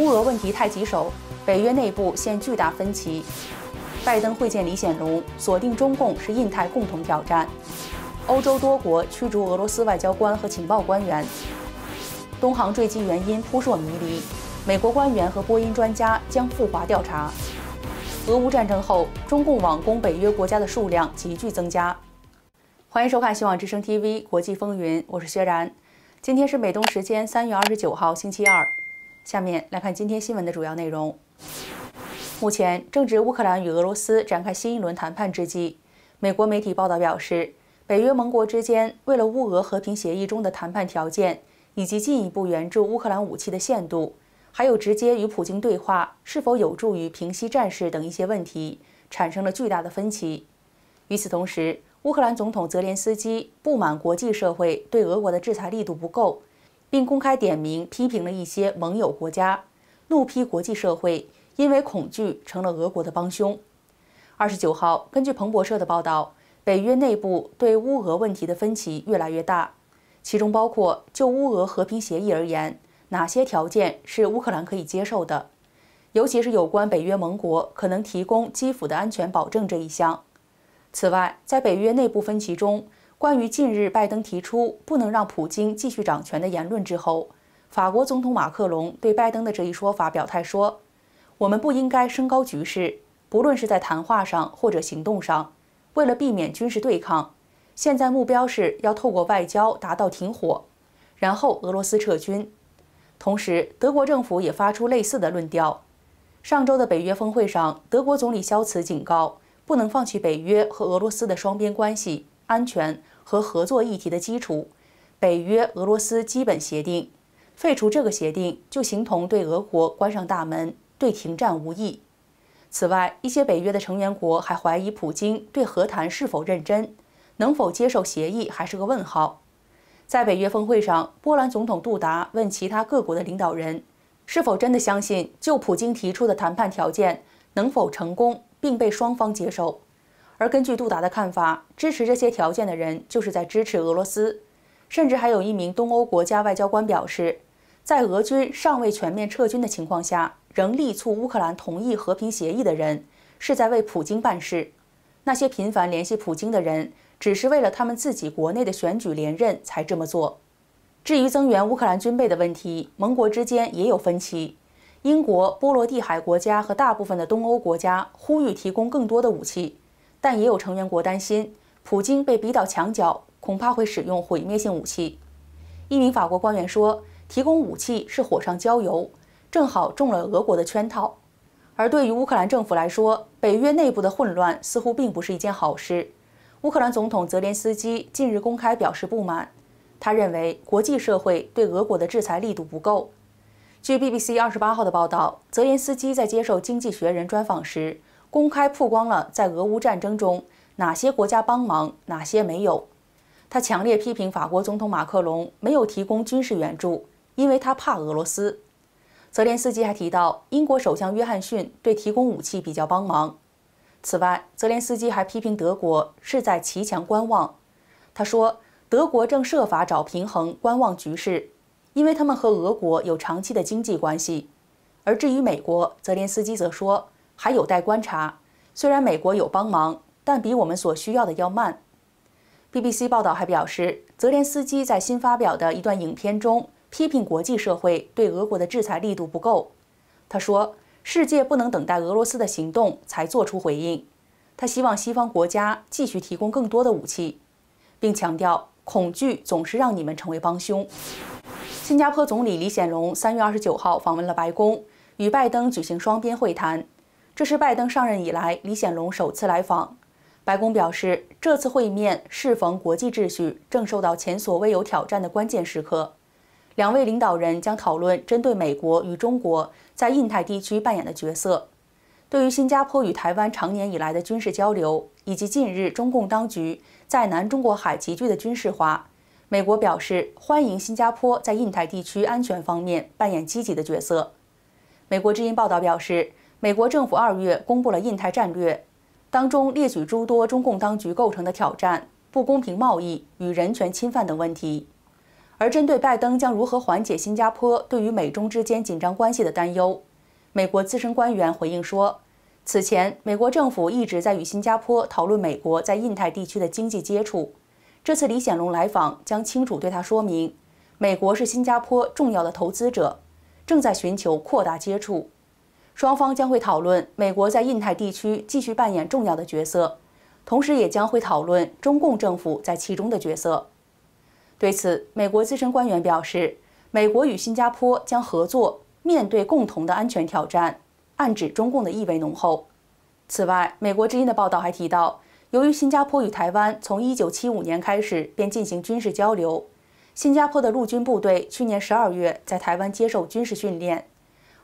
乌俄问题太棘手，北约内部现巨大分歧。拜登会见李显龙，锁定中共是印太共同挑战。欧洲多国驱逐俄罗斯外交官和情报官员。东航坠机原因扑朔迷离，美国官员和波音专家将赴华调查。俄乌战争后，中共网攻北约国家的数量急剧增加。欢迎收看《新望之声 TV 国际风云》，我是薛然。今天是美东时间三月二十九号，星期二。下面来看今天新闻的主要内容。目前正值乌克兰与俄罗斯展开新一轮谈判之际，美国媒体报道表示，北约盟国之间为了乌俄和平协议中的谈判条件，以及进一步援助乌克兰武器的限度，还有直接与普京对话是否有助于平息战事等一些问题，产生了巨大的分歧。与此同时，乌克兰总统泽连斯基不满国际社会对俄国的制裁力度不够。并公开点名批评了一些盟友国家，怒批国际社会因为恐惧成了俄国的帮凶。二十九号，根据彭博社的报道，北约内部对乌俄问题的分歧越来越大，其中包括就乌俄和平协议而言，哪些条件是乌克兰可以接受的，尤其是有关北约盟国可能提供基辅的安全保证这一项。此外，在北约内部分歧中，关于近日拜登提出不能让普京继续掌权的言论之后，法国总统马克龙对拜登的这一说法表态说：“我们不应该升高局势，不论是在谈话上或者行动上，为了避免军事对抗，现在目标是要透过外交达到停火，然后俄罗斯撤军。”同时，德国政府也发出类似的论调。上周的北约峰会上，德国总理肖茨警告：“不能放弃北约和俄罗斯的双边关系安全。”和合作议题的基础，北约俄罗斯基本协定，废除这个协定就形同对俄国关上大门，对停战无益。此外，一些北约的成员国还怀疑普京对和谈是否认真，能否接受协议还是个问号。在北约峰会上，波兰总统杜达问其他各国的领导人，是否真的相信就普京提出的谈判条件能否成功，并被双方接受。而根据杜达的看法，支持这些条件的人就是在支持俄罗斯。甚至还有一名东欧国家外交官表示，在俄军尚未全面撤军的情况下，仍力促乌克兰同意和平协议的人，是在为普京办事。那些频繁联系普京的人，只是为了他们自己国内的选举连任才这么做。至于增援乌克兰军备的问题，盟国之间也有分歧。英国、波罗的海国家和大部分的东欧国家呼吁提供更多的武器。但也有成员国担心，普京被逼到墙角，恐怕会使用毁灭性武器。一名法国官员说：“提供武器是火上浇油，正好中了俄国的圈套。”而对于乌克兰政府来说，北约内部的混乱似乎并不是一件好事。乌克兰总统泽连斯基近日公开表示不满，他认为国际社会对俄国的制裁力度不够。据 BBC 二十八号的报道，泽连斯基在接受《经济学人》专访时。公开曝光了在俄乌战争中哪些国家帮忙，哪些没有。他强烈批评法国总统马克龙没有提供军事援助，因为他怕俄罗斯。泽连斯基还提到英国首相约翰逊对提供武器比较帮忙。此外，泽连斯基还批评德国是在骑墙观望。他说，德国正设法找平衡，观望局势，因为他们和俄国有长期的经济关系。而至于美国，泽连斯基则说。还有待观察。虽然美国有帮忙，但比我们所需要的要慢。BBC 报道还表示，泽连斯基在新发表的一段影片中批评国际社会对俄国的制裁力度不够。他说：“世界不能等待俄罗斯的行动才做出回应。”他希望西方国家继续提供更多的武器，并强调：“恐惧总是让你们成为帮凶。”新加坡总理李显龙三月二十九号访问了白宫，与拜登举行双边会谈。这是拜登上任以来李显龙首次来访。白宫表示，这次会面适逢国际秩序正受到前所未有挑战的关键时刻。两位领导人将讨论针对美国与中国在印太地区扮演的角色。对于新加坡与台湾长年以来的军事交流，以及近日中共当局在南中国海急剧的军事化，美国表示欢迎新加坡在印太地区安全方面扮演积极的角色。美国之音报道表示。美国政府二月公布了印太战略，当中列举诸多中共当局构成的挑战、不公平贸易与人权侵犯等问题。而针对拜登将如何缓解新加坡对于美中之间紧张关系的担忧，美国资深官员回应说，此前美国政府一直在与新加坡讨论美国在印太地区的经济接触，这次李显龙来访将清楚对他说明，美国是新加坡重要的投资者，正在寻求扩大接触。双方将会讨论美国在印太地区继续扮演重要的角色，同时也将会讨论中共政府在其中的角色。对此，美国资深官员表示，美国与新加坡将合作面对共同的安全挑战，暗指中共的意味浓厚。此外，《美国之音》的报道还提到，由于新加坡与台湾从1975年开始便进行军事交流，新加坡的陆军部队去年12月在台湾接受军事训练。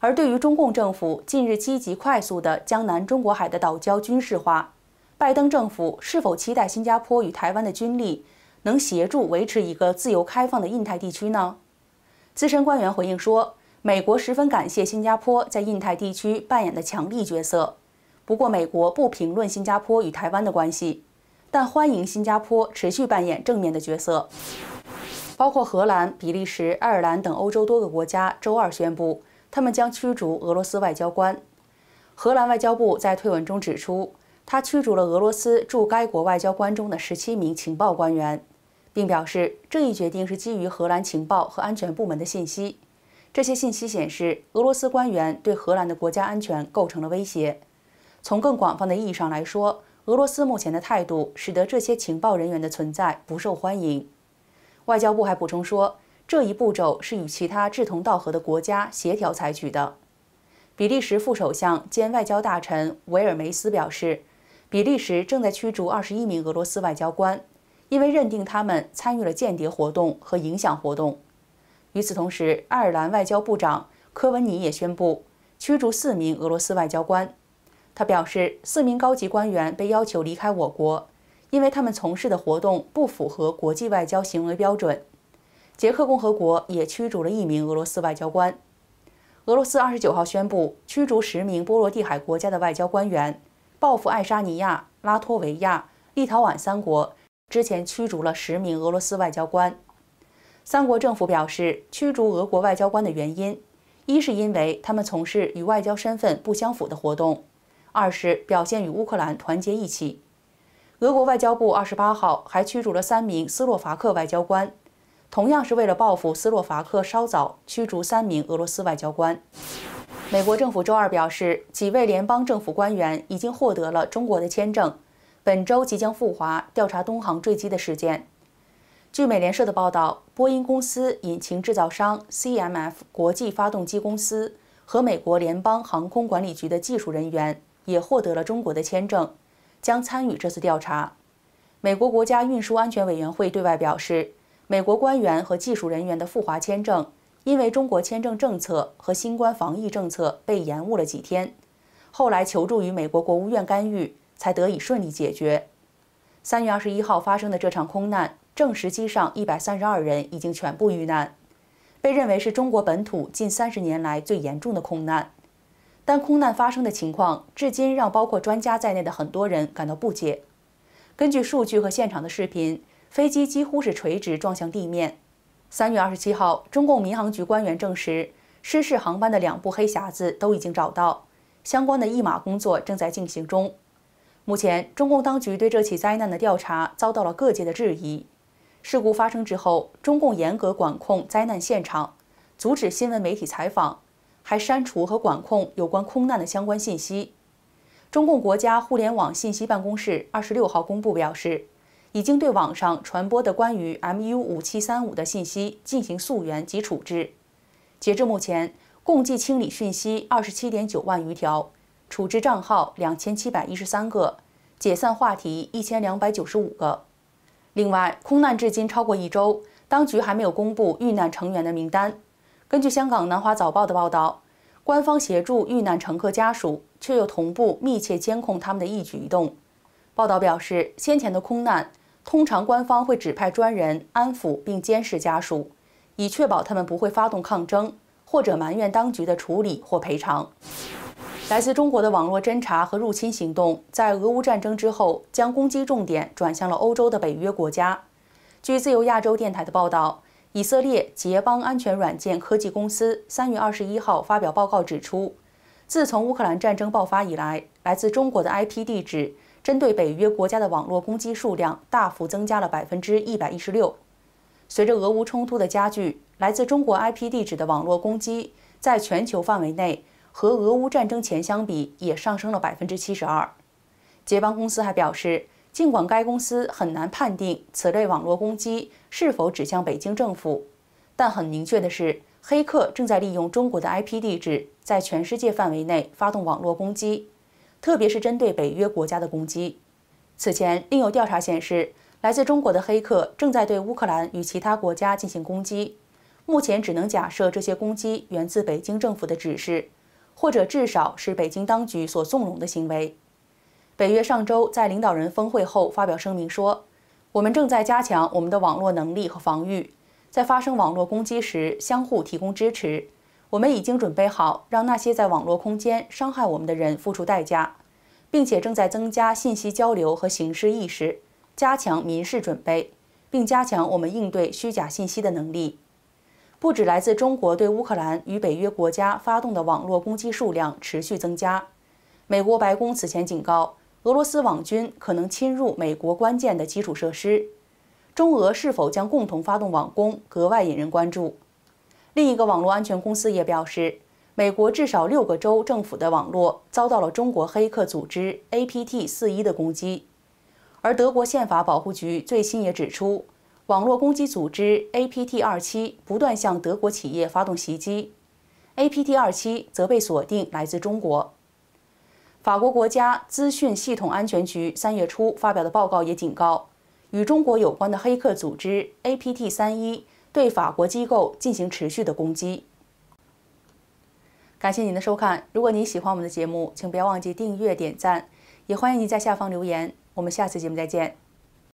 而对于中共政府近日积极快速的将南中国海的岛礁军事化，拜登政府是否期待新加坡与台湾的军力能协助维持一个自由开放的印太地区呢？资深官员回应说，美国十分感谢新加坡在印太地区扮演的强力角色。不过，美国不评论新加坡与台湾的关系，但欢迎新加坡持续扮演正面的角色。包括荷兰、比利时、爱尔兰等欧洲多个国家周二宣布。他们将驱逐俄罗斯外交官。荷兰外交部在推文中指出，他驱逐了俄罗斯驻该国外交官中的十七名情报官员，并表示这一决定是基于荷兰情报和安全部门的信息。这些信息显示，俄罗斯官员对荷兰的国家安全构成了威胁。从更广泛的意义上来说，俄罗斯目前的态度使得这些情报人员的存在不受欢迎。外交部还补充说。这一步骤是与其他志同道合的国家协调采取的。比利时副首相兼外交大臣维尔梅斯表示，比利时正在驱逐21名俄罗斯外交官，因为认定他们参与了间谍活动和影响活动。与此同时，爱尔兰外交部长科文尼也宣布驱逐四名俄罗斯外交官。他表示，四名高级官员被要求离开我国，因为他们从事的活动不符合国际外交行为标准。捷克共和国也驱逐了一名俄罗斯外交官。俄罗斯二十九号宣布驱逐十名波罗的海国家的外交官员，报复爱沙尼亚、拉脱维亚、立陶宛三国之前驱逐了十名俄罗斯外交官。三国政府表示，驱逐俄国外交官的原因，一是因为他们从事与外交身份不相符的活动，二是表现与乌克兰团结一起。俄国外交部二十八号还驱逐了三名斯洛伐克外交官。同样是为了报复斯洛伐克稍早驱逐三名俄罗斯外交官，美国政府周二表示，几位联邦政府官员已经获得了中国的签证，本周即将赴华调查东航坠机的事件。据美联社的报道，波音公司引擎制造商 CMF 国际发动机公司和美国联邦航空管理局的技术人员也获得了中国的签证，将参与这次调查。美国国家运输安全委员会对外表示。美国官员和技术人员的赴华签证，因为中国签证政策和新冠防疫政策被延误了几天，后来求助于美国国务院干预，才得以顺利解决。三月二十一号发生的这场空难证实，机上一百三十二人已经全部遇难，被认为是中国本土近三十年来最严重的空难。但空难发生的情况，至今让包括专家在内的很多人感到不解。根据数据和现场的视频。飞机几乎是垂直撞向地面。三月二十七号，中共民航局官员证实，失事航班的两部黑匣子都已经找到，相关的译码工作正在进行中。目前，中共当局对这起灾难的调查遭到了各界的质疑。事故发生之后，中共严格管控灾难现场，阻止新闻媒体采访，还删除和管控有关空难的相关信息。中共国家互联网信息办公室二十六号公布表示。已经对网上传播的关于 MU 五七三五的信息进行溯源及处置。截至目前，共计清理讯息二十七点九万余条，处置账号两千七百一十三个，解散话题一千两百九十五个。另外，空难至今超过一周，当局还没有公布遇难成员的名单。根据香港南华早报的报道，官方协助遇难乘客家属，却又同步密切监控他们的一举一动。报道表示，先前的空难。通常，官方会指派专人安抚并监视家属，以确保他们不会发动抗争或者埋怨当局的处理或赔偿。来自中国的网络侦查和入侵行动，在俄乌战争之后，将攻击重点转向了欧洲的北约国家。据自由亚洲电台的报道，以色列捷邦安全软件科技公司三月二十一号发表报告指出，自从乌克兰战争爆发以来，来自中国的 IP 地址。针对北约国家的网络攻击数量大幅增加了百分之一百一十六。随着俄乌冲突的加剧，来自中国 IP 地址的网络攻击在全球范围内和俄乌战争前相比也上升了百分之七十二。杰邦公司还表示，尽管该公司很难判定此类网络攻击是否指向北京政府，但很明确的是，黑客正在利用中国的 IP 地址在全世界范围内发动网络攻击。特别是针对北约国家的攻击。此前，另有调查显示，来自中国的黑客正在对乌克兰与其他国家进行攻击。目前只能假设这些攻击源自北京政府的指示，或者至少是北京当局所纵容的行为。北约上周在领导人峰会后发表声明说：“我们正在加强我们的网络能力和防御，在发生网络攻击时相互提供支持。”我们已经准备好让那些在网络空间伤害我们的人付出代价，并且正在增加信息交流和刑事意识，加强民事准备，并加强我们应对虚假信息的能力。不止来自中国对乌克兰与北约国家发动的网络攻击数量持续增加，美国白宫此前警告俄罗斯网军可能侵入美国关键的基础设施。中俄是否将共同发动网攻，格外引人关注。另一个网络安全公司也表示，美国至少六个州政府的网络遭到了中国黑客组织 APT 四一的攻击。而德国宪法保护局最新也指出，网络攻击组织 APT 二七不断向德国企业发动袭击，APT 二七则被锁定来自中国。法国国家资讯系统安全局三月初发表的报告也警告，与中国有关的黑客组织 APT 三一。对法国机构进行持续的攻击。感谢您的收看，如果您喜欢我们的节目，请不要忘记订阅、点赞，也欢迎您在下方留言。我们下次节目再见。